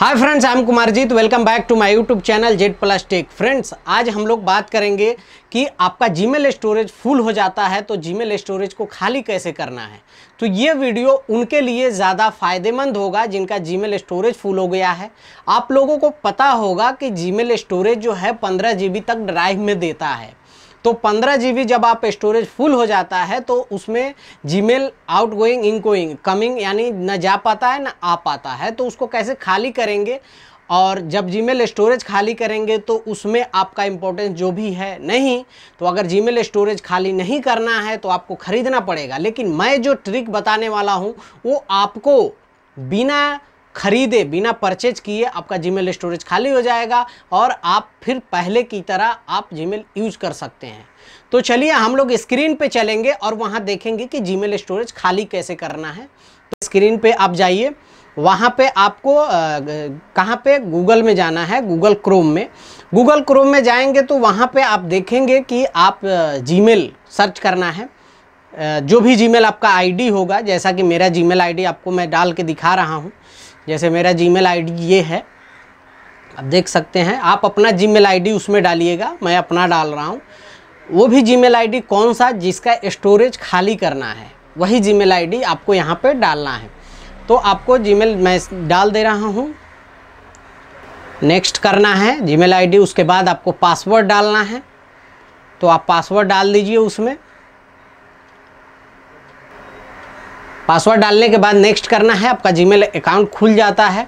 hi friends I am Kumarjit welcome back to my YouTube channel Z plus tech friends आज हम लोग बात करेंगे कि आपका जीमेल स्टोरेज फुल हो जाता है तो जीमेल स्टोरेज को खाली कैसे करना है तो ये वीडियो उनके लिए ज़्यादा फायदेमंद होगा जिनका जीमेल स्टोरेज फुल हो गया है आप लोगों को पता होगा कि जीमेल स्टोरेज जो है पंद्रह जी तक ड्राइव में देता है तो पंद्रह जी जब आप स्टोरेज फुल हो जाता है तो उसमें Gmail out going in going coming यानी ना जा पाता है ना आ पाता है तो उसको कैसे खाली करेंगे और जब मेल स्टोरेज खाली करेंगे तो उसमें आपका इम्पोर्टेंस जो भी है नहीं तो अगर मेल स्टोरेज खाली नहीं करना है तो आपको ख़रीदना पड़ेगा लेकिन मैं जो ट्रिक बताने वाला हूँ वो आपको बिना खरीदे बिना परचेज किए आपका जीमेल स्टोरेज खाली हो जाएगा और आप फिर पहले की तरह आप जीमेल यूज कर सकते हैं तो चलिए हम लोग स्क्रीन पे चलेंगे और वहाँ देखेंगे कि जीमेल स्टोरेज खाली कैसे करना है तो स्क्रीन पे आप जाइए वहाँ पे आपको कहाँ पे गूगल में जाना है गूगल क्रोम में गूगल क्रोम में जाएंगे तो वहाँ पर आप देखेंगे कि आप जी सर्च करना है जो भी जी आपका आई होगा जैसा कि मेरा जी मेल आपको मैं डाल के दिखा रहा हूँ जैसे मेरा जी मेल ये है आप देख सकते हैं आप अपना जी मेल उसमें डालिएगा मैं अपना डाल रहा हूँ वो भी जी मेल कौन सा जिसका स्टोरेज खाली करना है वही जी मेल आपको यहाँ पर डालना है तो आपको जी मैं डाल दे रहा हूँ नेक्स्ट करना है जी मेल उसके बाद आपको पासवर्ड डालना है तो आप पासवर्ड डाल दीजिए उसमें पासवर्ड डालने के बाद नेक्स्ट करना है आपका जीमेल अकाउंट खुल जाता है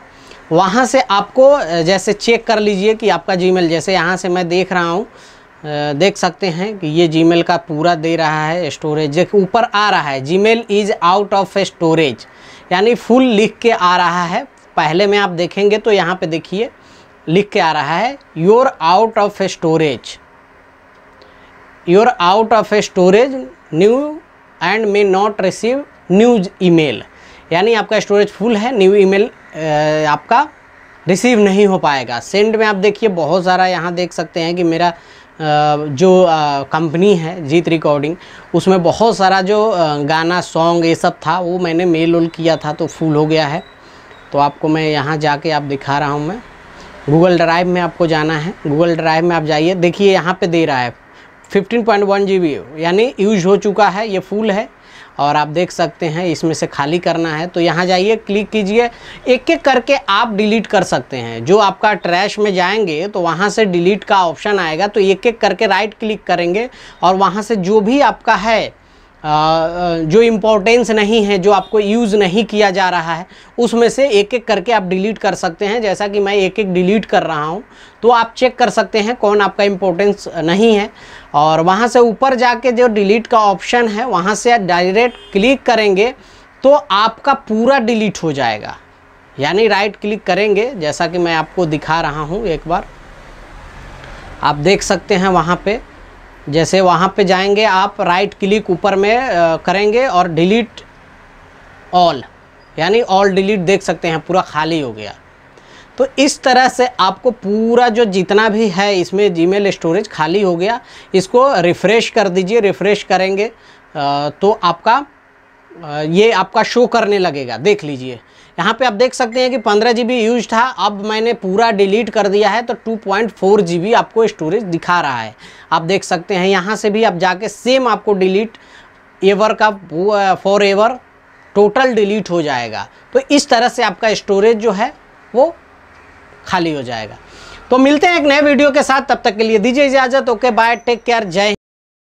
वहाँ से आपको जैसे चेक कर लीजिए कि आपका जीमेल जैसे यहाँ से मैं देख रहा हूँ देख सकते हैं कि ये जीमेल का पूरा दे रहा है स्टोरेज ऊपर आ रहा है Gmail is out of storage यानी फुल लिख के आ रहा है पहले में आप देखेंगे तो यहाँ पे देखिए लिख के आ रहा है your out of storage your out of storage new and may not receive new email यानी आपका स्टोरेज फुल है न्यू ईमेल आपका रिसीव नहीं हो पाएगा सेंड में आप देखिए बहुत सारा यहाँ देख सकते हैं कि मेरा जो कंपनी है जीत रिकॉर्डिंग उसमें बहुत सारा जो गाना सॉन्ग ये सब था वो मैंने मेल उल किया था तो फुल हो गया है तो आपको मैं यहाँ जाके आप दिखा रहा हूँ मैं गूगल ड्राइव में आपको जाना है गूगल ड्राइव में आप जाइए देखिए यहाँ पे दे रहा है 15.1 जीबी यानी यूज हो चुका है ये फुल है और आप देख सकते हैं इसमें से खाली करना है तो यहाँ जाइए क्लिक कीजिए एक एक करके आप डिलीट कर सकते हैं जो आपका ट्रैश में जाएंगे तो वहाँ से डिलीट का ऑप्शन आएगा तो एक एक करके राइट क्लिक करेंगे और वहाँ से जो भी आपका है जो इम्पोर्टेंस नहीं है जो आपको यूज़ नहीं किया जा रहा है उसमें से एक एक करके आप डिलीट कर सकते हैं जैसा कि मैं एक एक डिलीट कर रहा हूँ तो आप चेक कर सकते हैं कौन आपका इम्पोर्टेंस नहीं है और वहाँ से ऊपर जाके जो डिलीट का ऑप्शन है वहाँ से डायरेक्ट क्लिक करेंगे तो आपका पूरा डिलीट हो जाएगा यानी राइट क्लिक करेंगे जैसा कि मैं आपको दिखा रहा हूँ एक बार आप देख सकते हैं वहाँ पर जैसे वहाँ पे जाएंगे आप राइट क्लिक ऊपर में करेंगे और डिलीट ऑल यानी ऑल डिलीट देख सकते हैं पूरा खाली हो गया तो इस तरह से आपको पूरा जो जितना भी है इसमें जीमेल स्टोरेज खाली हो गया इसको रिफ़्रेश कर दीजिए रिफ़्रेश करेंगे तो आपका ये आपका शो करने लगेगा देख लीजिए यहाँ पे आप देख सकते हैं कि पंद्रह जी यूज था अब मैंने पूरा डिलीट कर दिया है तो टू पॉइंट फोर आपको स्टोरेज दिखा रहा है आप देख सकते हैं यहाँ से भी आप जाके सेम आपको डिलीट एवर का फॉर एवर टोटल डिलीट हो जाएगा तो इस तरह से आपका स्टोरेज जो है वो खाली हो जाएगा तो मिलते हैं एक नए वीडियो के साथ तब तक के लिए दीजिए इजाज़त ओके बाय टेक केयर जय